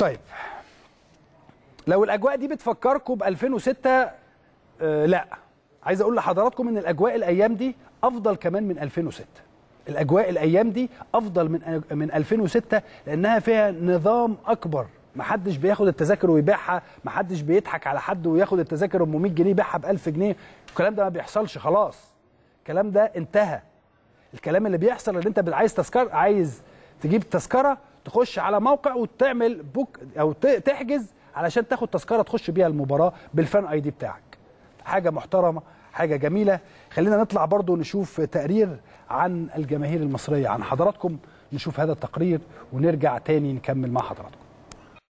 طيب لو الاجواء دي بتفكركم ب 2006 آه لا عايز اقول لحضراتكم ان الاجواء الايام دي افضل كمان من 2006 الاجواء الايام دي افضل من من 2006 لانها فيها نظام اكبر محدش بياخد التذاكر ويبيعها محدش بيضحك على حد وياخد التذاكر ام 100 جنيه يبيعها ب 1000 جنيه الكلام ده ما بيحصلش خلاص الكلام ده انتهى الكلام اللي بيحصل ان انت عايز تذكر عايز تجيب تذكره تخش على موقع وتعمل بوك او تحجز علشان تاخد تذكره تخش بيها المباراه بالفان اي دي بتاعك حاجه محترمه حاجه جميله خلينا نطلع برضو نشوف تقرير عن الجماهير المصريه عن حضراتكم نشوف هذا التقرير ونرجع تاني نكمل مع حضراتكم